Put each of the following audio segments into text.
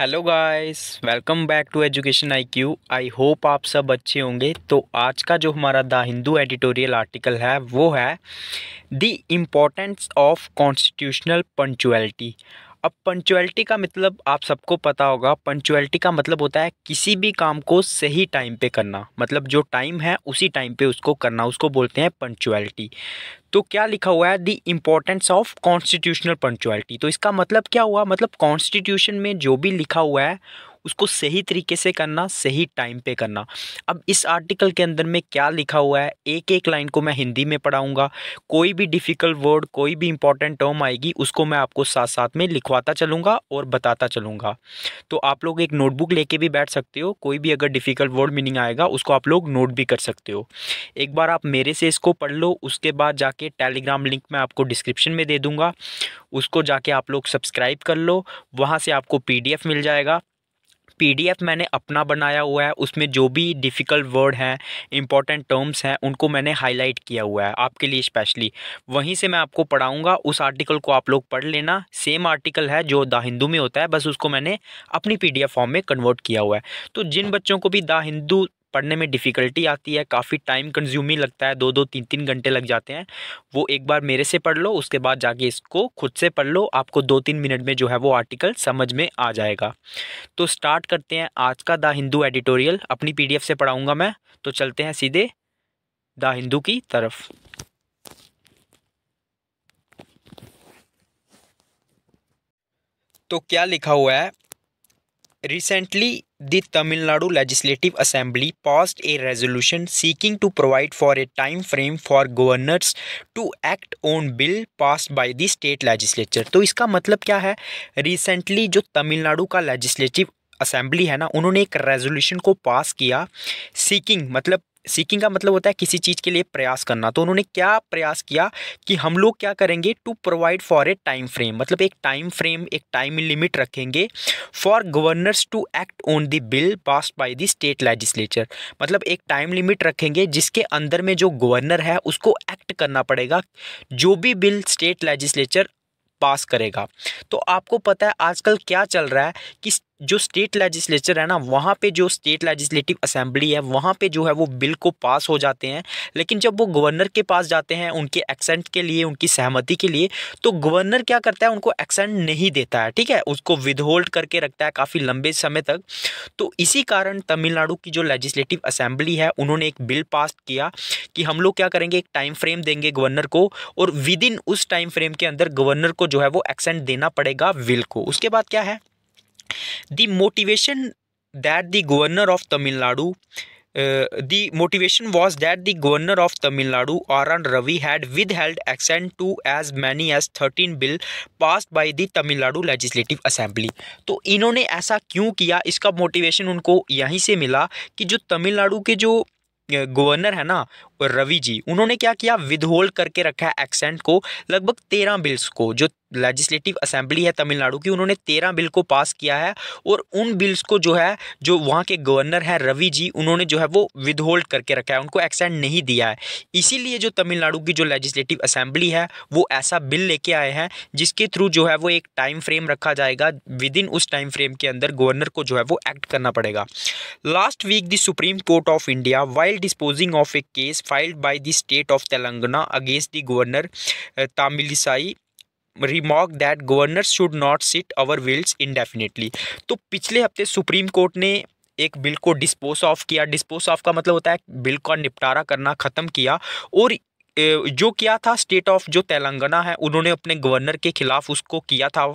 Hello guys welcome back to education IQ I hope आप सब अच्छे होंगे तो आज का जो हमारा द हिंदू एडिटोरियल आर्टिकल है वो है the importance of constitutional punctuality अब पंचुअलिटी का मतलब आप सबको पता होगा पंचुअलिटी का मतलब होता है किसी भी काम को सही टाइम पे करना मतलब जो टाइम है उसी टाइम पे उसको करना उसको बोलते हैं पंचुअलिटी तो क्या लिखा हुआ है the importance of constitutional punctuality तो इसका मतलब क्या हुआ मतलब कॉन्स्टिट्यूशन में जो भी लिखा हुआ है उसको सही तरीके से करना सही टाइम पे करना अब इस आर्टिकल के अंदर में क्या लिखा हुआ है एक एक लाइन को मैं हिंदी में पढ़ाऊँगा कोई भी डिफ़िकल्ट वर्ड कोई भी इंपॉर्टेंट टर्म आएगी उसको मैं आपको साथ साथ में लिखवाता चलूँगा और बताता चलूँगा तो आप लोग एक नोटबुक लेके भी बैठ सकते हो कोई भी अगर डिफ़िकल्ट वर्ड मीनिंग आएगा उसको आप लोग नोट भी कर सकते हो एक बार आप मेरे से इसको पढ़ लो उसके बाद जाके टेलीग्राम लिंक मैं आपको डिस्क्रिप्शन में दे दूँगा उसको जाके आप लोग सब्सक्राइब कर लो वहाँ से आपको पीडीएफ मिल जाएगा पीडीएफ मैंने अपना बनाया हुआ है उसमें जो भी डिफ़िकल्ट वर्ड हैं इंपॉर्टेंट टर्म्स हैं उनको मैंने हाईलाइट किया हुआ है आपके लिए स्पेशली वहीं से मैं आपको पढ़ाऊँगा उस आर्टिकल को आप लोग पढ़ लेना सेम आर्टिकल है जो द हिंदू में होता है बस उसको मैंने अपनी पी फॉर्म में कन्वर्ट किया हुआ है तो जिन बच्चों को भी द हिंदू पढ़ने में डिफ़िकल्टी आती है काफ़ी टाइम कंज्यूमिंग लगता है दो दो तीन तीन घंटे लग जाते हैं वो एक बार मेरे से पढ़ लो उसके बाद जाके इसको खुद से पढ़ लो आपको दो तीन मिनट में जो है वो आर्टिकल समझ में आ जाएगा तो स्टार्ट करते हैं आज का द हिंदू एडिटोरियल अपनी पी से पढ़ाऊँगा मैं तो चलते हैं सीधे द हिंदू की तरफ तो क्या लिखा हुआ है recently the Tamil Nadu Legislative Assembly passed a resolution seeking to provide for a time frame for governors to act on bill passed by the state legislature. तो इसका मतलब क्या है रिसेंटली जो तमिलनाडु का लेजिस्लेटिव असेंबली है ना उन्होंने एक रेजोल्यूशन को पास किया सीकिंग मतलब सीकिंग का मतलब होता है किसी चीज़ के लिए प्रयास करना तो उन्होंने क्या प्रयास किया कि हम लोग क्या करेंगे to provide for a time frame मतलब एक टाइम फ्रेम एक टाइम लिमिट रखेंगे for governors to act on the bill pass by the state legislature मतलब एक टाइम लिमिट रखेंगे जिसके अंदर में जो गवर्नर है उसको एक्ट करना पड़ेगा जो भी बिल स्टेट लेजिस्लेचर पास करेगा तो आपको पता है आजकल क्या चल रहा है कि जो स्टेट लेजिस्लेचर है ना वहाँ पे जो स्टेट लेजिस्लेटिव असेंबली है वहाँ पे जो है वो बिल को पास हो जाते हैं लेकिन जब वो गवर्नर के पास जाते हैं उनके एक्सेंट के लिए उनकी सहमति के लिए तो गवर्नर क्या करता है उनको एक्सेंट नहीं देता है ठीक है उसको विदहोल्ड करके रखता है काफ़ी लंबे समय तक तो इसी कारण तमिलनाडु की जो लेजिस्लेटिव असेंबली है उन्होंने एक बिल पास किया कि हम लोग क्या करेंगे एक टाइम फ्रेम देंगे गवर्नर को और विद इन उस टाइम फ्रेम के अंदर गवर्नर को जो है वो एक्सेंट देना पड़ेगा विल को उसके बाद क्या है the motivation that the governor of Tamil Nadu uh, the motivation was that the governor of Tamil Nadu, Aran Ravi, had withheld accent to as many as 13 bill passed by the Tamil Nadu legislative assembly तो इन्होंने ऐसा क्यों किया इसका motivation उनको यहीं से मिला कि जो तमिलनाडु के जो गवर्नर है ना रवि जी उन्होंने क्या किया विधहोल्ड करके रखा है एक्सेंट को लगभग तेरह बिल्स को जो लेजिस्लेटिव असेंबली है तमिलनाडु की उन्होंने तेरह बिल को पास किया है और उन बिल्स को जो है जो वहाँ के गवर्नर हैं रवि जी उन्होंने जो है वो विदहोल्ड करके रखा है उनको एक्सेंट नहीं दिया है इसीलिए जो तमिलनाडु की जो लेजिस्लेटिव असेंबली है वो ऐसा बिल लेके आए हैं जिसके थ्रू जो है वो एक टाइम फ्रेम रखा जाएगा विद इन उस टाइम फ्रेम के अंदर गवर्नर को जो है वो एक्ट करना पड़ेगा last week the supreme court of India while disposing of a case filed by the state of Telangana against the governor uh, Tamilisai remark that governor should not sit over bills indefinitely तो पिछले हफ्ते supreme court ने एक bill को dispose of किया dispose of का मतलब होता है बिल का निपटारा करना ख़त्म किया और जो किया था स्टेट ऑफ जो तेलंगाना है उन्होंने अपने गवर्नर के खिलाफ उसको किया था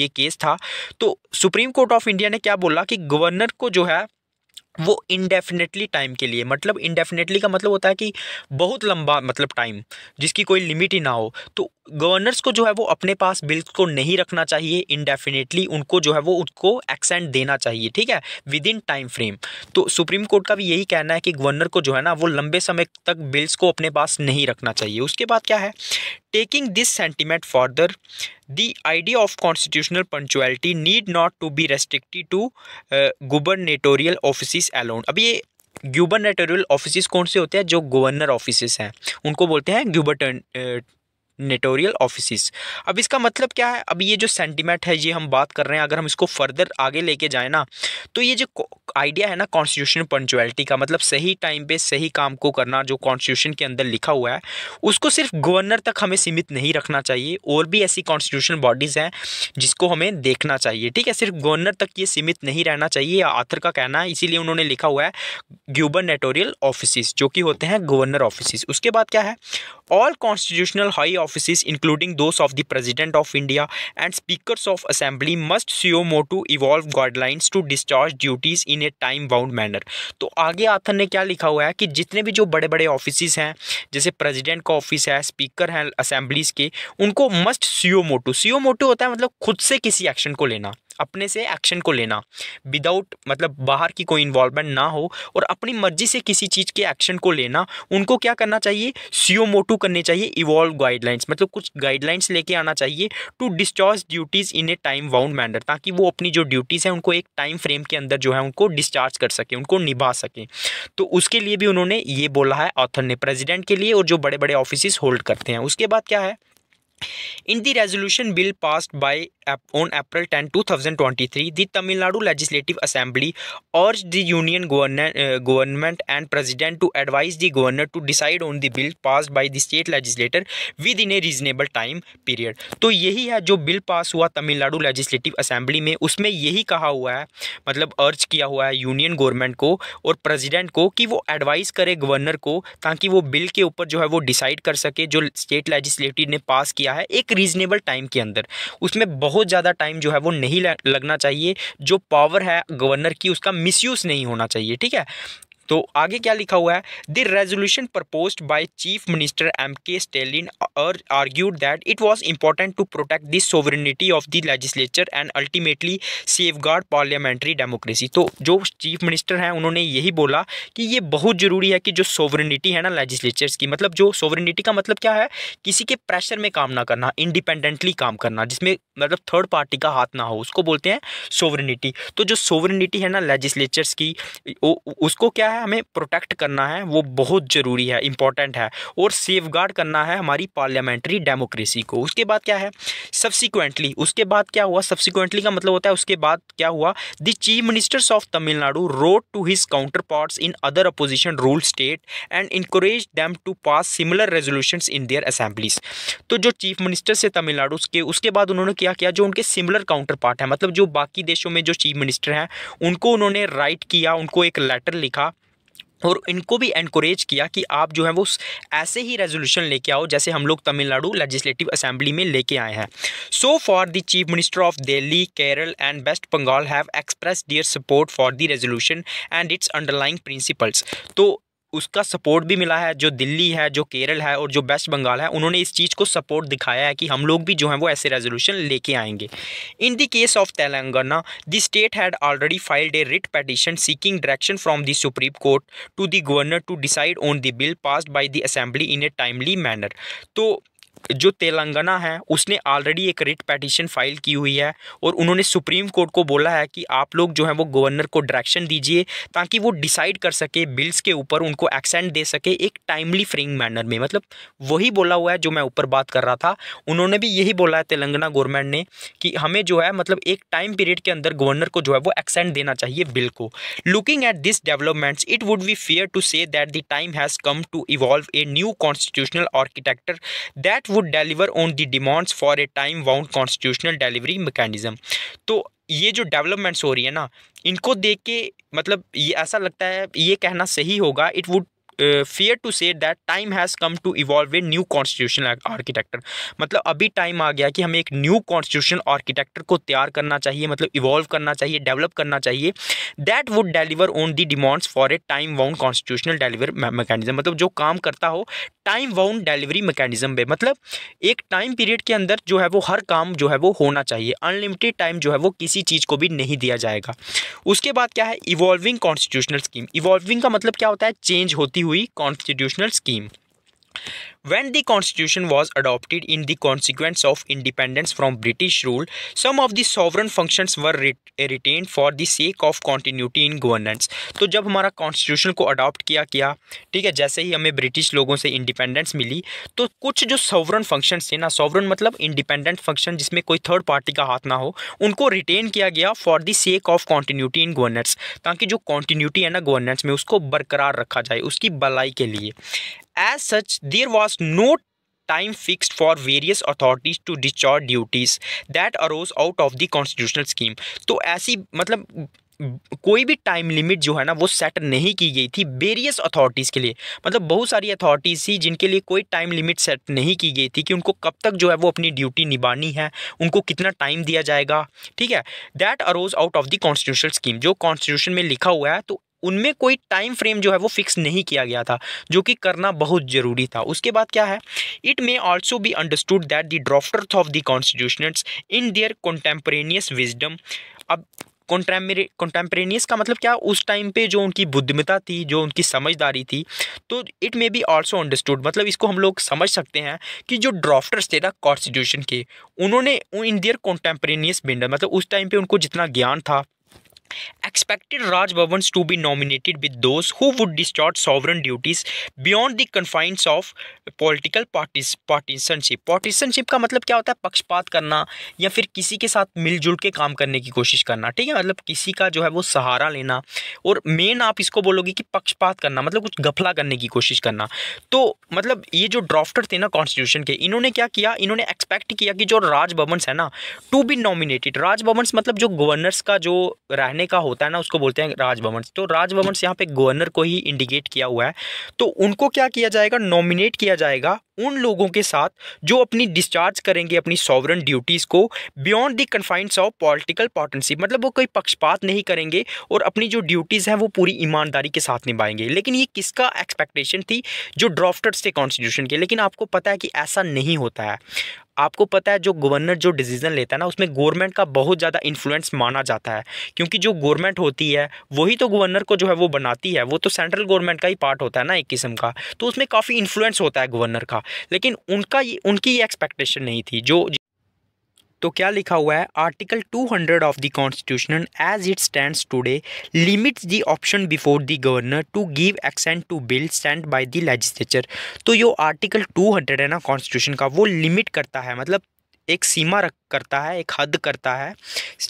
ये केस था तो सुप्रीम कोर्ट ऑफ इंडिया ने क्या बोला कि गवर्नर को जो है वो इनडेफिनेटली टाइम के लिए मतलब इनडेफिनेटली का मतलब होता है कि बहुत लंबा मतलब टाइम जिसकी कोई लिमिट ही ना हो तो गवर्नर्स को जो है वो अपने पास बिल्स को नहीं रखना चाहिए इनडेफिनेटली उनको जो है वो उसको एक्सेंट देना चाहिए ठीक है विद इन टाइम फ्रेम तो सुप्रीम कोर्ट का भी यही कहना है कि गवर्नर को जो है ना वो लंबे समय तक बिल्स को अपने पास नहीं रखना चाहिए उसके बाद क्या है Taking this sentiment further, the idea of constitutional punctuality need not to be restricted to uh, gubernatorial offices alone. अब ये गवर्नटोरियल ऑफिस कौन से होते हैं जो गवर्नर ऑफिस हैं उनको बोलते हैं ग्यूबर्टन नेटोरियल ऑफिसिस अब इसका मतलब क्या है अब ये जो सेंटिमेंट है ये हम बात कर रहे हैं अगर हम इसको फर्दर आगे लेके जाए ना तो ये जो आइडिया है ना कॉन्स्टिट्यूशन पंचुअलिटी का मतलब सही टाइम पे सही काम को करना जो कॉन्स्टिट्यूशन के अंदर लिखा हुआ है उसको सिर्फ गवर्नर तक हमें सीमित नहीं रखना चाहिए और भी ऐसी कॉन्स्टिट्यूशन बॉडीज़ हैं जिसको हमें देखना चाहिए ठीक है सिर्फ गवर्नर तक ये सीमित नहीं रहना चाहिए आथर का कहना है इसीलिए उन्होंने लिखा हुआ है ग्यूबरनेटोरियल ऑफिस जो कि होते हैं गवर्नर ऑफिस उसके बाद क्या है all constitutional high offices including those of the President of India and Speakers of Assembly must COMO to evolve guidelines to discharge duties in a time bound manner तो आगे आथन ने क्या लिखा हुआ है कि जितने भी जो बड़े बड़े ऑफिस हैं जैसे प्रेसिडेंट का ऑफिस है स्पीकर हैं असेंबलीज के उनको must suo motu suo motu hota hai matlab khud se kisi action ko lena अपने से एक्शन को लेना विदाउट मतलब बाहर की कोई इन्वॉल्वमेंट ना हो और अपनी मर्जी से किसी चीज़ के एक्शन को लेना उनको क्या करना चाहिए सी मोटू करने चाहिए इवॉल्व गाइडलाइंस मतलब कुछ गाइडलाइंस लेके आना चाहिए to discharge duties in a time bound manner ताकि वो अपनी जो ड्यूटीज़ हैं उनको एक टाइम फ्रेम के अंदर जो है उनको डिस्चार्ज कर सकें उनको निभा सकें तो उसके लिए भी उन्होंने ये बोला है ऑथर ने प्रेजिडेंट के लिए और जो बड़े बड़े ऑफिस होल्ड करते हैं उसके बाद क्या है in the resolution bill passed by on April 10, 2023, the Tamil Nadu Legislative Assembly urged the Union governor, uh, Government and President to advise the Governor to decide on the bill passed by the state Legislature within a reasonable time period. तो यही है जो bill pass हुआ Tamil Nadu legislative assembly में उसमें यही कहा हुआ है मतलब अर्ज किया हुआ है यूनियन गवर्नमेंट को और प्रेसिडेंट को कि वो एडवाइस करे गवर्नर को ताकि वो बिल के ऊपर जो है वो डिसाइड कर सके जो स्टेट लेजिस्लेटिव ने पास किया है एक रीजनेबल टाइम के अंदर उसमें बहुत बहुत ज़्यादा टाइम जो है वो नहीं लगना चाहिए जो पावर है गवर्नर की उसका मिसयूज़ नहीं होना चाहिए ठीक है तो आगे क्या लिखा हुआ है the resolution propose by chief minister M K Stalin और argued that it was important to protect this sovereignty of the legislature and ultimately safeguard parliamentary democracy तो जो चीफ मिनिस्टर हैं उन्होंने यही बोला कि ये बहुत ज़रूरी है कि जो सोवरिनिटी है ना लेजिस्लेचर्स की मतलब जो सोवरिनिटी का मतलब क्या है किसी के प्रेशर में काम ना करना इंडिपेंडेंटली काम करना जिसमें मतलब थर्ड पार्टी का हाथ ना हो उसको बोलते हैं सोवरिनिटी तो जो सोवरिटी है ना लेजिस्लेचर्स की उसको क्या है है हमें प्रोटेक्ट करना है वो बहुत ज़रूरी है इम्पॉर्टेंट है और सेफ करना है हमारी पार्लियामेंट्री डेमोक्रेसी को उसके बाद क्या है सब्सिक्वेंटली उसके बाद क्या हुआ सब्सिक्वेंटली का मतलब होता है उसके बाद क्या हुआ the chief ministers of Tamil Nadu wrote to his counterparts in other opposition rule state and encourage them to pass similar resolution in their assemblies तो जो चीफ मिनिस्टर से तमिलनाडु के उसके बाद उन्होंने क्या किया जो उनके सिमिलर काउंटर पार्ट है मतलब जो बाकी देशों में जो चीफ मिनिस्टर हैं उनको उन्होंने राइट किया उनको एक लेटर लिखा और इनको भी एनकरेज किया कि आप जो है वो ऐसे ही रेजोल्यूशन लेके आओ जैसे हम लोग तमिलनाडु लेजिस्लेटिव असेंबली में लेके आए हैं so for the chief minister of Delhi Kerala and West Bengal have express their support for the resolution and its underlying principles तो उसका सपोर्ट भी मिला है जो दिल्ली है जो केरल है और जो वेस्ट बंगाल है उन्होंने इस चीज़ को सपोर्ट दिखाया है कि हम लोग भी जो हैं वो ऐसे रेजोल्यूशन लेके आएंगे in the case of Telangana the state had already filed a writ petition seeking direction from the supreme court to the governor to decide on the bill pass by the assembly in a timely manner तो जो तेलंगाना है उसने already एक writ petition file की हुई है और उन्होंने सुप्रीम कोर्ट को बोला है कि आप लोग जो है वो गवर्नर को डायरेक्शन दीजिए ताकि वो डिसाइड कर सके बिल्स के ऊपर उनको एक्सेंट दे सके एक टाइमली फ्रिंग मैनर में मतलब वही बोला हुआ है जो मैं ऊपर बात कर रहा था उन्होंने भी यही बोला है तेलंगाना गवर्नमेंट ने कि हमें जो है मतलब एक टाइम पीरियड के अंदर गवर्नर को जो है वो एक्सेंट देना चाहिए बिल को looking at this developments it would be fair to say that the time has come to evolve a new constitutional architecture that would deliver on the demands for a time bound constitutional delivery mechanism तो ये जो developments हो रही है ना इनको देख के मतलब ये ऐसा लगता है ये कहना सही होगा it would fair to say that time has come to evolve a new constitutional architecture मतलब अभी टाइम आ गया कि हमें एक न्यू कॉन्स्टिट्यूशन आर्किटेक्चर को तैयार करना चाहिए मतलब इवॉल्व करना चाहिए डेवलप करना चाहिए that would deliver on the demands for a time bound constitutional deliver mechanism मतलब जो काम करता हो टाइम वाउंड डिलीवरी मैकेनिज्म पे मतलब एक टाइम पीरियड के अंदर जो है वो हर काम जो है वो होना चाहिए अनलिमिटेड टाइम जो है वो किसी चीज़ को भी नहीं दिया जाएगा उसके बाद क्या है इवॉल्विंग कॉन्स्टिट्यूशनल स्कीम इवॉल्विंग का मतलब क्या होता है चेंज होती हुई constitutional scheme When the constitution was adopted in the consequence of independence from British rule, some of the sovereign functions were ret eh, retained for the sake of continuity in governance. तो जब हमारा constitution को adopt किया किया ठीक है जैसे ही हमें ब्रिटिश लोगों से इंडिपेंडेंस मिली तो कुछ जो सॉवरन फंक्शन थे ना सॉवरन मतलब इंडिपेंडेंट फंक्शन जिसमें कोई थर्ड पार्टी का हाथ ना हो उनको रिटेन किया गया for the sake of continuity in governance ताकि जो कॉन्टीन्यूटी है ना गवर्नेंस में उसको बरकरार रखा जाए उसकी भलाई के लिए As such, there was no time fixed for various authorities to discharge duties that arose out of the constitutional scheme. तो ऐसी मतलब कोई भी टाइम लिमिट जो है ना वो सेट नहीं की गई थी वेरियस अथॉरिटीज़ के लिए मतलब बहुत सारी अथॉरिटीज़ थी जिनके लिए कोई टाइम लिमिट सेट नहीं की गई थी कि उनको कब तक जो है वो अपनी ड्यूटी निभानी है उनको कितना टाइम दिया जाएगा ठीक है that arose out of the constitution scheme जो कॉन्स्टिट्यूशन में लिखा हुआ है तो उनमें कोई टाइम फ्रेम जो है वो फिक्स नहीं किया गया था जो कि करना बहुत ज़रूरी था उसके बाद क्या है it may also be understood that the drafters of the constitution in their contemporaneous wisdom अब कॉन्टेम्परेनियस का मतलब क्या उस टाइम पे जो उनकी बुद्धिमता थी जो उनकी समझदारी थी तो it may be also understood मतलब इसको हम लोग समझ सकते हैं कि जो ड्राफ्टर्स थे ना कॉन्स्टिट्यूशन के उन्होंने इन दियर कॉन्टेम्परेनियस बिंडर मतलब उस टाइम पे उनको जितना ज्ञान था expected Raj Bhavans to be nominated with those who would discharge sovereign duties beyond the confines of political parties partisanship partisanship का मतलब क्या होता है पक्षपात करना या फिर किसी के साथ मिलजुल के काम करने की कोशिश करना ठीक है मतलब किसी का जो है वो सहारा लेना और मेन आप इसको बोलोगे कि पक्षपात करना मतलब कुछ गफला करने की कोशिश करना तो मतलब ये जो ड्राफ्टर थे ना कॉन्स्टिट्यूशन के इन्होंने क्या किया इन्होंने एक्सपेक्ट किया कि जो राजभवंस है ना टू बी नॉमिनेटेड राजभवंस मतलब जो गवर्नर्स का जो रहने बनाने का होता है ना उसको बोलते हैं राजभवन तो राजभवन यहाँ पे गवर्नर को ही इंडिकेट किया हुआ है तो उनको क्या किया जाएगा नॉमिनेट किया जाएगा उन लोगों के साथ जो अपनी डिस्चार्ज करेंगे अपनी सॉवरन ड्यूटीज़ को beyond the confines of political partnership मतलब वो कोई पक्षपात नहीं करेंगे और अपनी जो ड्यूटीज़ हैं वो पूरी ईमानदारी के साथ निभाएंगे लेकिन ये किसका एक्सपेक्टेशन थी जो ड्राफ्टर्स थे कॉन्स्टिट्यूशन के लेकिन आपको पता है कि ऐसा नहीं होता है आपको पता है जो गवर्नर जो डिसीज़न लेता है ना उसमें गवर्नमेंट का बहुत ज़्यादा इन्फ्लुएंस माना जाता है क्योंकि जो गवर्नमेंट होती है वही तो गवर्नर को जो है वो बनाती है वो तो सेंट्रल गवर्नमेंट का ही पार्ट होता है ना एक किस्म का तो उसमें काफ़ी इन्फ्लुएंस होता है गवर्नर का लेकिन उनका ये उनकी ये एक्सपेक्टेशन नहीं थी जो तो क्या लिखा हुआ है article 200 of the constitution as it stand today limits the option before the governor to give assent to bill sent by the legislature तो ये आर्टिकल 200 है ना कॉन्स्टिट्यूशन का वो लिमिट करता है मतलब एक सीमा रख करता है एक हद करता है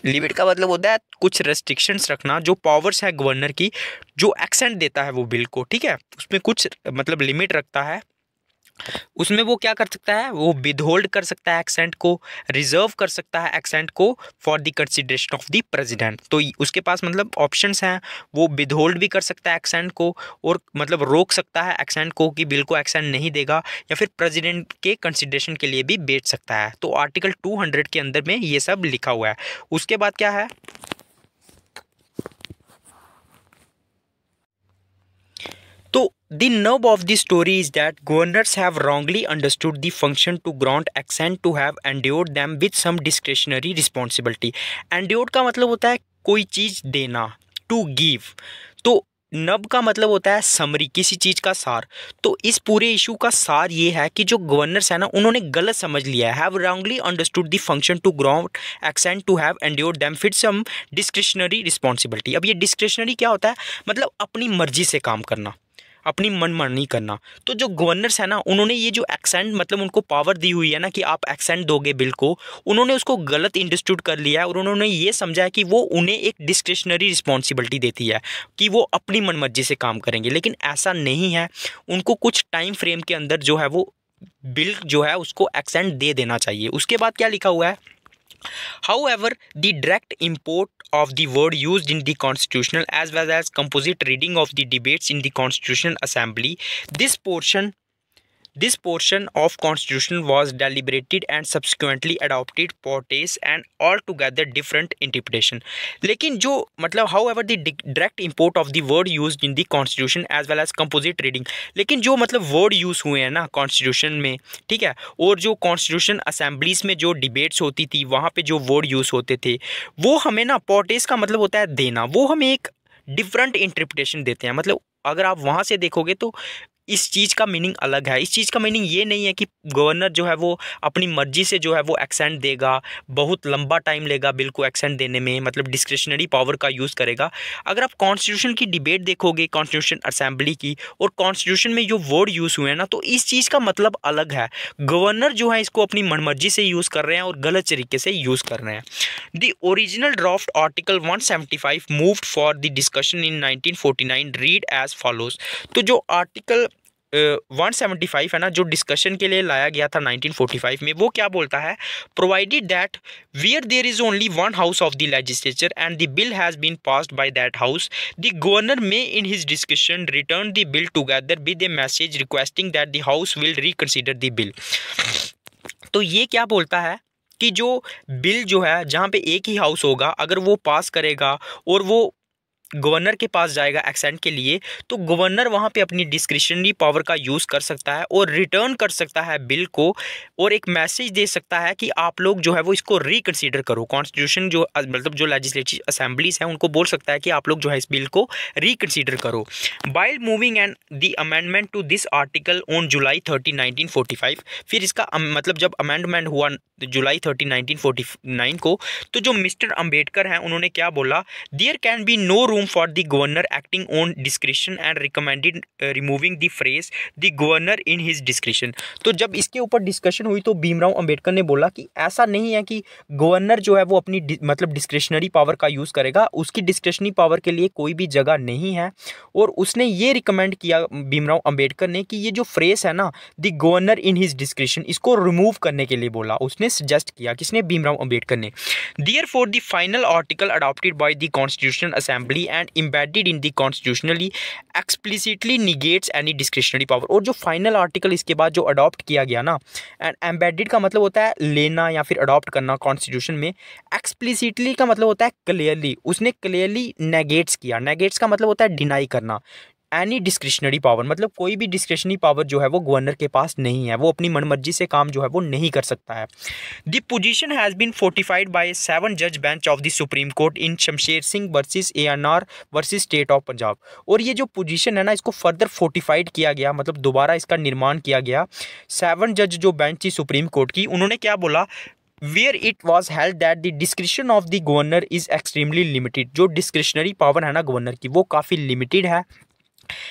लिमिट का मतलब होता है कुछ रेस्ट्रिक्शंस रखना जो पावर्स है गवर्नर की जो एक्सेंट देता है वो बिल को ठीक है उसमें कुछ मतलब लिमिट रखता है उसमें वो क्या कर सकता है वो विदहोल्ड कर सकता है एक्सेंट को रिजर्व कर सकता है एक्सेंट को for the consideration of the president तो उसके पास मतलब ऑप्शंस हैं वो विदहोल्ड भी कर सकता है एक्सेंट को और मतलब रोक सकता है एक्सेंट को कि बिल को एक्सेंट नहीं देगा या फिर प्रेसिडेंट के कंसिडरेशन के लिए भी बेच सकता है तो आर्टिकल टू के अंदर में ये सब लिखा हुआ है उसके बाद क्या है तो the nub of the story is that governors have wrongly understood the function to grant assent to have endured them with some discretionary responsibility Endured का मतलब होता है कोई चीज़ देना टू गिव तो नब का मतलब होता है समरी किसी चीज़ का सार तो इस पूरे इशू का सार ये है कि जो गवर्नर्स है ना उन्होंने गलत समझ लिया है have wrongly understood the function to ground assent to have endure them fit some discretionary responsibility अब ये डिस्क्रिशनरी क्या होता है मतलब अपनी मर्जी से काम करना अपनी मनमानी करना तो जो गवर्नर्स है ना उन्होंने ये जो एक्सेंट मतलब उनको पावर दी हुई है ना कि आप एक्सेंट दोगे बिल को उन्होंने उसको गलत इंडस्ट्यूट कर लिया है और उन्होंने ये समझा है कि वो उन्हें एक डिस्क्रिशनरी रिस्पॉन्सिबिलिटी देती है कि वो अपनी मनमर्जी से काम करेंगे लेकिन ऐसा नहीं है उनको कुछ टाइम फ्रेम के अंदर जो है वो बिल जो है उसको एक्सेंट दे देना चाहिए उसके बाद क्या लिखा हुआ है However, the direct import of the word used in the constitutional as well as composite reading of the debates in the constitutional assembly, this portion this This portion of constitution was deliberated and subsequently adopted and all altogether different interpretation. लेकिन जो मतलब however the direct import of the word use in the constitution as well as composite reading लेकिन जो मतलब word use हुए हैं ना constitution में ठीक है और जो कॉन्स्टिट्यूशन असेंबलीज में जो डिबेट्स होती थी वहाँ पर जो वर्ड यूज होते थे वो हमें ना पोर्टेज का मतलब होता है देना वो हमें एक डिफरेंट इंटरप्रिटेशन देते हैं मतलब अगर आप वहाँ से देखोगे तो इस चीज़ का मीनिंग अलग है इस चीज़ का मीनिंग ये नहीं है कि गवर्नर जो है वो अपनी मर्जी से जो है वो एक्सेंट देगा बहुत लंबा टाइम लेगा बिल को एक्सेंट देने में मतलब डिस्क्रिशनरी पावर का यूज़ करेगा अगर आप कॉन्स्टिट्यूशन की डिबेट देखोगे कॉन्स्टिट्यूशन असेंबली की और कॉन्स्टिट्यूशन में जो वर्ड यूज़ हुए हैं ना तो इस चीज़ का मतलब अलग है गवर्नर जो है इसको अपनी मनमर्जी से यूज़ कर रहे हैं और गलत तरीके से यूज़ कर रहे हैं the original draft article five moved for the discussion in nine read as follows तो जो आर्टिकल वन सेवेंटी फाइव है ना जो डिस्कशन के लिए लाया गया था नाइनटीन फोर्टी फाइव में वो क्या बोलता है provided that where there is only one house of the legislature and the bill has been passed by that house the governor may in his discussion return the bill together with a message requesting that the house will reconsider the bill तो ये क्या बोलता है कि जो bill जो है जहाँ पे एक ही हाउस होगा अगर वो पास करेगा और वो गवर्नर के पास जाएगा एक्सेंट के लिए तो गवर्नर वहाँ पे अपनी डिस्क्रिशनरी पावर का यूज़ कर सकता है और रिटर्न कर सकता है बिल को और एक मैसेज दे सकता है कि आप लोग जो है वो इसको रिकन्सिडर करो कॉन्स्टिट्यूशन जो मतलब जो लेजिस्लेटिव असेंबलीज हैं उनको बोल सकता है कि आप लोग जो है इस बिल को रिकन्सिडर करो while moving and the amendment to this article on July thirty nineteen फिर इसका मतलब जब अमेंडमेंट हुआ जुलाई थर्टी नाइनटीन को तो जो मिस्टर अम्बेडकर हैं उन्होंने क्या बोला there can be no room for the governor acting on discretion and recommended uh, removing the phrase the governor in his discretion तो जब इसके ऊपर डिस्कशन हुई तो भीमराव अंबेडकर ने बोला कि ऐसा नहीं है कि गवर्नर जो है वो अपनी मतलब डिस्क्रिप्शनरी पावर का यूज़ करेगा उसकी डिस्क्रिप्शनरी पावर के लिए कोई भी जगह नहीं है और उसने ये रिकमेंड किया भीमराव अम्बेडकर ने कि ये जो फ्रेस है ना the governor in his description इसको रिमूव करने के लिए बोला उसने सजेस्ट किया किसने भीमराव अम्बेडकर ने therefore the final article adopted by the constitution assembly temporary and embedded in the constitutionally explicitly negates any discretionary power और जो फाइनल आर्टिकल इसके बाद जो अडॉप्ट किया गया ना एंड एम्बेडिड का मतलब होता है लेना या फिर अडॉप्ट करना कॉन्स्टिट्यूशन में एक्सप्लिसिटली का मतलब होता है क्लियरली उसने क्लियरली नेगेट्स किया नेगेट्स का मतलब होता है डिनाई करना एनी डिस्क्रिशनरी पावर मतलब कोई भी डिस्क्रिशनरी पावर जो है वो गवर्नर के पास नहीं है वो अपनी मनमर्जी से काम जो है वो नहीं कर सकता है the position has been fortified by seven जज bench of the supreme court in Shamsher Singh versus A N R versus state of Punjab और ये जो पोजिशन है ना इसको फर्दर फोर्टिफाइड किया गया मतलब दोबारा इसका निर्माण किया गया सेवन जज जो बेंच थी सुप्रीम कोर्ट की उन्होंने क्या बोला where it was held that the description of the governor is extremely limited जो डिस्क्रिप्शनरी पावर है ना गवर्नर की वो काफ़ी लिमिटेड है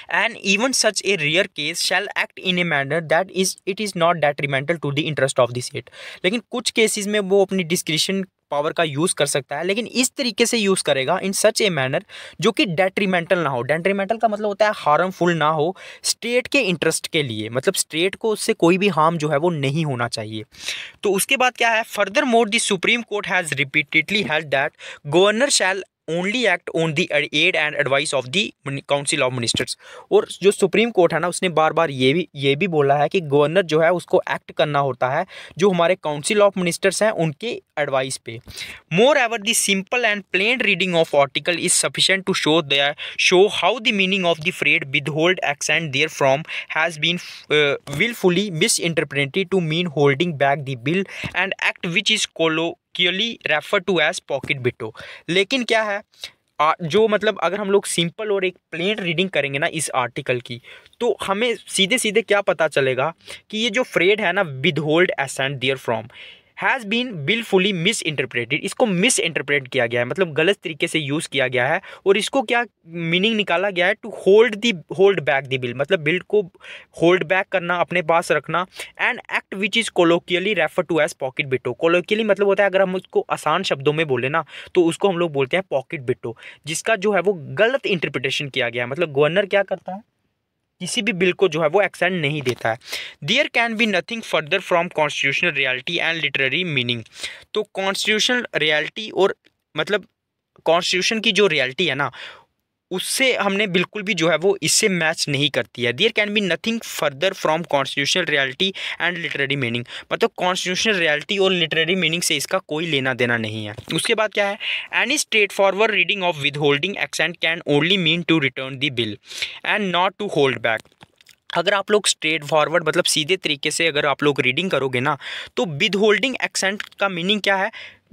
and even such a rare case shall act in a manner that is it is not detrimental to the interest of the state लेकिन कुछ cases में वो अपनी डिस्क्रिप्शन पावर का यूज़ कर सकता है लेकिन इस तरीके से यूज़ करेगा इन सच ए मैनर जो कि डेट्रीमेंटल ना हो डेट्रीमेंटल का मतलब होता है हार्मफुल ना हो स्टेट के इंटरेस्ट के लिए मतलब स्टेट को उससे कोई भी हार्म जो है वो नहीं होना चाहिए तो उसके बाद क्या है furthermore the supreme court has repeatedly held that governor shall only act on the aid and advice of the council of ministers और जो सुप्रीम कोर्ट है ना उसने बार बार ये भी ये भी बोला है कि गवर्नर जो है उसको एक्ट करना होता है जो हमारे काउंसिल ऑफ मिनिस्टर्स हैं उनके एडवाइस पे moreover the simple and plain reading of article is sufficient to show the show how the meaning of the phrase withhold and therefrom has been wilfully misinterpreted to mean holding back the bill and act which is कोलो colloquially refer to as pocket veto लेकिन क्या है जो मतलब अगर हम लोग simple और एक प्लेन रीडिंग करेंगे ना इस आर्टिकल की तो हमें सीधे सीधे क्या पता चलेगा कि ये जो फ्रेड है ना withhold assent therefrom has been wilfully misinterpreted इसको मिस इंटरप्रेट किया गया है मतलब गलत तरीके से यूज़ किया गया है और इसको क्या मीनिंग निकाला गया है to hold the hold back the bill मतलब बिल को होल्ड बैक करना अपने पास रखना and act which is colloquially refer to as pocket veto colloquially मतलब होता है अगर हम उसको आसान शब्दों में बोले ना तो उसको हम लोग बोलते हैं पॉकेट बिटो जिसका जो है वो गलत इंटरप्रिटेशन किया गया है मतलब गवर्नर क्या करता है किसी भी बिल को जो है वो एक्सेंट नहीं देता है there can be nothing further from constitutional reality and literary meaning तो कॉन्स्टिट्यूशनल रियलिटी और मतलब कॉन्स्टिट्यूशन की जो रियलिटी है ना उससे हमने बिल्कुल भी जो है वो इससे मैच नहीं करती है there can be nothing further from constitutional reality and literary meaning मतलब कॉन्स्टिट्यूशनल रियलिटी और लिटरेरी मीनिंग से इसका कोई लेना देना नहीं है उसके बाद क्या है any straightforward reading of withholding assent can only mean to return the bill and not to hold back अगर आप लोग स्ट्रेट फॉरवर्ड मतलब सीधे तरीके से अगर आप लोग रीडिंग करोगे ना तो विद होल्डिंग एक्सेंट का मीनिंग क्या है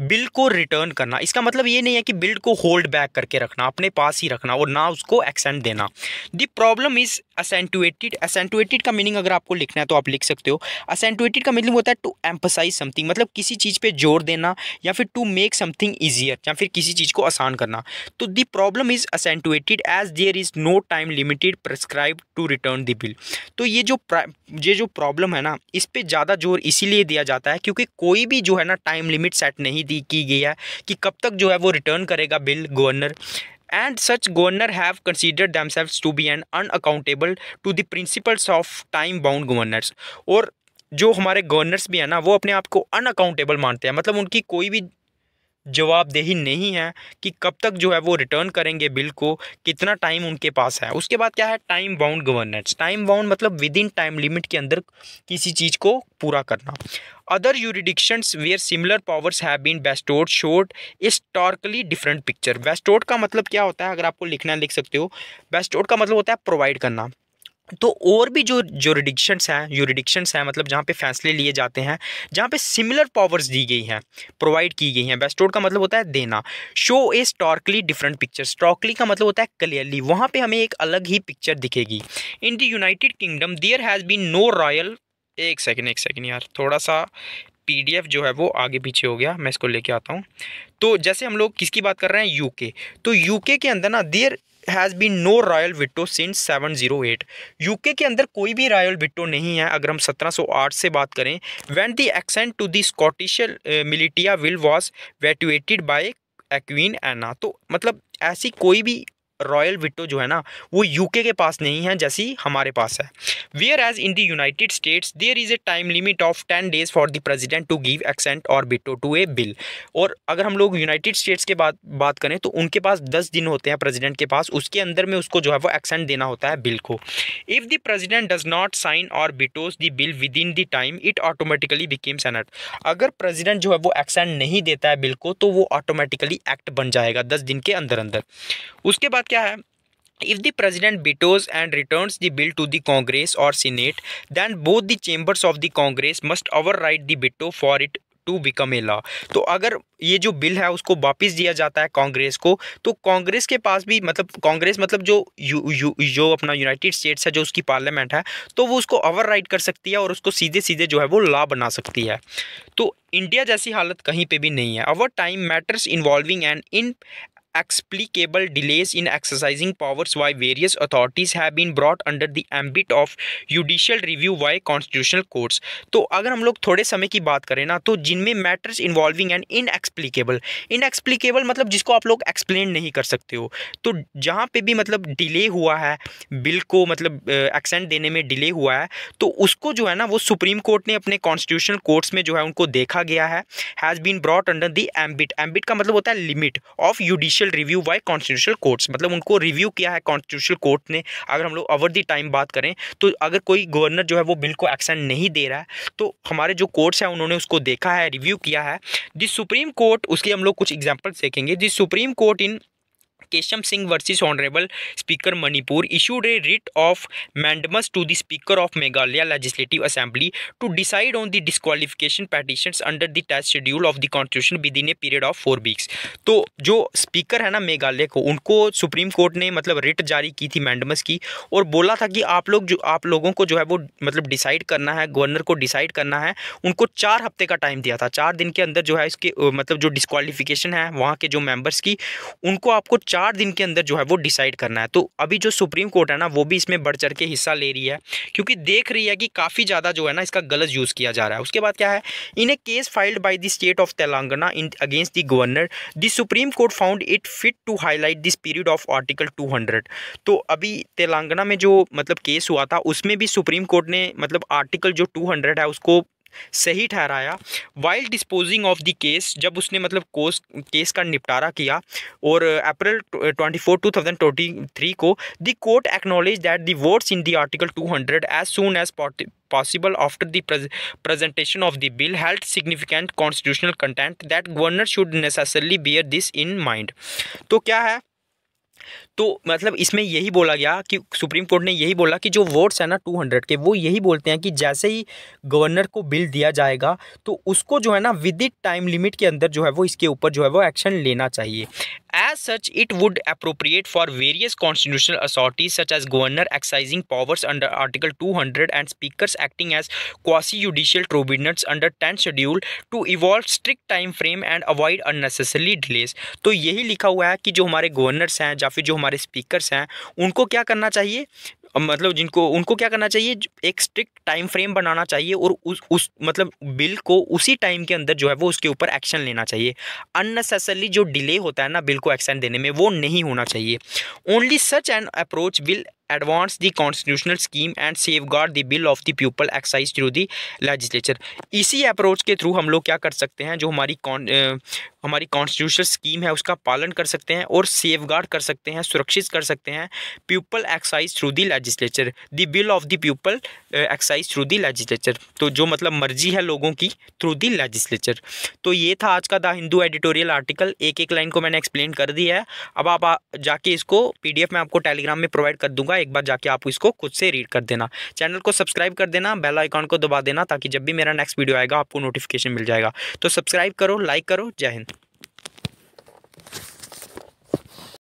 बिल को रिटर्न करना इसका मतलब ये नहीं है कि बिल को होल्ड बैक करके रखना अपने पास ही रखना और ना उसको एक्सेंट देना the problem is accentuated accentuated का मीनिंग अगर आपको लिखना है तो आप लिख सकते हो असेंटुएटेड का मीनिंग होता है टू एम्पसाइज समथिंग मतलब किसी चीज़ पे जोर देना या फिर टू मेक समथिंग ईजियर या फिर किसी चीज़ को आसान करना तो the problem is accentuated as there is no time limited prescribe to return the bill तो ये जो ये जो प्रॉब्लम है ना इस पर ज़्यादा जोर इसीलिए दिया जाता है क्योंकि कोई भी जो है ना टाइम लिमिट सेट नहीं दी की गई है कि कब तक जो है वो रिटर्न करेगा bill governor and such governor have consider themselves to be and unaccountable to the principles of time bound governors और जो हमारे गवर्नर्स भी हैं ना वो अपने आप को अनअकाउंटेबल मानते हैं मतलब उनकी कोई भी जवाबदेही नहीं है कि कब तक जो है वो रिटर्न करेंगे बिल को कितना टाइम उनके पास है उसके बाद क्या है time bound governance time bound मतलब विद इन टाइम लिमिट के अंदर किसी चीज़ को पूरा करना other jurisdictions where similar powers have been bestowed शोर्ट हिस्टॉर्कली डिफरेंट पिक्चर बेस्टोड का मतलब क्या होता है अगर आपको लिखना लिख सकते हो बेस्टोड का मतलब होता है प्रोवाइड करना तो और भी जो जोरिडिक्शंस हैं यूरिडिक्शंस हैं मतलब जहाँ पे फैसले लिए जाते हैं जहाँ पे सिमिलर पावर्स दी गई हैं प्रोवाइड की गई हैं बेस्टोड का मतलब होता है देना show a starkly different picture starkly का मतलब होता है क्लियरली वहाँ पे हमें एक अलग ही पिक्चर दिखेगी in the United Kingdom there has been no royal एक सेकेंड एक सेकेंड यार थोड़ा सा पीडीएफ जो है वो आगे पीछे हो गया मैं इसको लेके आता हूँ तो जैसे हम लोग किसकी बात कर रहे हैं यूके तो यूके के अंदर ना there has been no royal veto since seven zero eight UK के अंदर कोई भी रॉयल विटो नहीं है अगर हम 1708 से बात करें when the assent to the Scottish militia will was vetoed by a queen Anne तो मतलब ऐसी कोई भी रॉयल विटो जो है ना वो यूके के पास नहीं है जैसी हमारे पास है whereas in the United States there is a time limit of ten days for the president to give assent और विटो टू ए बिल और अगर हम लोग यूनाइटेड स्टेट्स के बाद बात करें तो उनके पास दस दिन होते हैं प्रेजिडेंट के पास उसके अंदर में उसको जो है वो एक्सेंट देना होता है बिल को if the president does not sign और vetoes the bill within the time it automatically became senate अगर प्रेजिडेंट जो है वो एक्सेंट नहीं देता है बिल को तो वो ऑटोमेटिकली एक्ट बन जाएगा दस दिन के अंदर अंदर उसके बाद क्या है If the President vetoes and returns bill to to Congress और senate Senate, both the the chambers of the Congress must override the veto for it to become a law तो अगर ये जो बिल है उसको वापस दिया जाता है कांग्रेस को तो कांग्रेस के पास भी मतलब कांग्रेस मतलब जो यू, यू, जो अपना यूनाइटेड स्टेट्स है जो उसकी पार्लियामेंट है तो वो उसको ओवर कर सकती है और उसको सीधे सीधे जो है वो लॉ बना सकती है तो इंडिया जैसी हालत कहीं पे भी नहीं है our time matters involving and inexplicable delays in exercising powers by various authorities have been brought under the ambit of judicial review by constitutional courts तो अगर हम लोग थोड़े समय की बात करें ना तो जिनमें matters involving and inexplicable inexplicable मतलब जिसको आप लोग एक्सप्लेन नहीं कर सकते हो तो जहाँ पर भी मतलब डिले हुआ है बिल को मतलब एक्सेंट देने में डिले हुआ है तो उसको जो है ना वो सुप्रीम कोर्ट ने अपने कॉन्स्टिट्यूशनल कोर्ट्स में जो है उनको देखा गया है has been brought under the ambit ambit का मतलब होता है limit of judicial judicial review by constitutional courts मतलब उनको रिव्यू किया है कॉन्स्टिट्यूशनल कोर्ट ने अगर हम लोग ओवर दी टाइम बात करें तो अगर कोई गवर्नर जो है वो बिल को एक्शन नहीं दे रहा है तो हमारे जो कोर्ट्स हैं उन्होंने उसको देखा है रिव्यू किया है दिस सुप्रीम कोर्ट उसके हम लोग कुछ एग्जाम्पल्स देखेंगे this supreme court in Keisham Singh versus honourable speaker Manipur issued a writ of mandamus to the speaker of Meghalaya legislative assembly to decide on the disqualification petition under the tenth schedule of the constitution within a period of four weeks तो जो speaker है ना मेघालय को उनको supreme court ने मतलब writ जारी की थी मैंडमस की और बोला था कि आप लोग जो आप लोगों को जो है वो मतलब डिसाइड करना है गवर्नर को डिसाइड करना है उनको चार हफ्ते का टाइम दिया था चार दिन के अंदर जो है इसके मतलब जो डिस्कालिफिकेशन है वहाँ के जो मेंबर्स की उनको आपको चार चार दिन के अंदर जो है वो डिसाइड करना है तो अभी जो सुप्रीम कोर्ट है ना वो भी इसमें बढ़ चढ़ के हिस्सा ले रही है क्योंकि देख रही है कि काफ़ी ज़्यादा जो है ना इसका गलत यूज़ किया जा रहा है उसके बाद क्या है in a case filed by the state of Telangana in against the governor the supreme court found it fit to highlight this period of article two तो अभी तेलंगाना में जो मतलब केस हुआ था उसमें भी सुप्रीम कोर्ट ने मतलब आर्टिकल जो टू है उसको सही ठहराया while disposing of the case जब उसने मतलब कोस केस का निपटारा किया और April twenty four two thousand twenty three को the court acknowledge that the in the article two hundred as soon as possible after the presentation of the bill health significant constitutional content that governor should necessarily bear this in mind तो क्या है तो मतलब इसमें यही बोला गया कि सुप्रीम कोर्ट ने यही बोला कि जो वोट्स है ना टू हंड्रेड के वो यही बोलते हैं कि जैसे ही गवर्नर को बिल दिया जाएगा तो उसको जो है ना विद इन टाइम लिमिट के अंदर जो है वो इसके ऊपर जो है वो एक्शन लेना चाहिए As such, it would appropriate for various constitutional authorities such as governor exercising powers under Article 200 and speakers acting as quasi-judicial tribunals under 10 schedule to evolve strict time frame and avoid unnecessary delays. तो यही लिखा हुआ है कि जो हमारे governors हैं या फिर जो हमारे स्पीकर्स हैं उनको क्या करना चाहिए मतलब जिनको उनको क्या करना चाहिए एक स्ट्रिक्ट टाइम फ्रेम बनाना चाहिए और उस उस मतलब बिल को उसी टाइम के अंदर जो है वो उसके ऊपर एक्शन लेना चाहिए अननेसेसरली जो डिले होता है ना बिल को एक्शन देने में वो नहीं होना चाहिए only such and approach will advance the constitutional scheme and safeguard the bill of the people excise through the legislature इसी अप्रोच के थ्रू हम लोग क्या कर सकते हैं जो हमारी हमारी कॉन्स्टिट्यूशनल स्कीम है उसका पालन कर सकते हैं और सेफ गार्ड कर सकते हैं सुरक्षित कर सकते हैं people excise through the legislature the bill of the people excise through the legislature तो जो मतलब मर्जी है लोगों की थ्रू द लेजिस्लेचर तो ये था आज का द हिंदू एडिटोरियल आर्टिकल एक एक लाइन को मैंने एक्सप्लेन कर दिया है अब आप जाके इसको पी में आपको टेलीग्राम में प्रोवाइड कर दूंगा एक बार जाके आप इसको खुद से रीड कर देना चैनल को सब्सक्राइब कर देना बेल आइकॉन को दबा देना ताकि जब भी मेरा नेक्स्ट वीडियो आएगा आपको नोटिफिकेशन मिल जाएगा तो सब्सक्राइब करो लाइक करो जय हिंद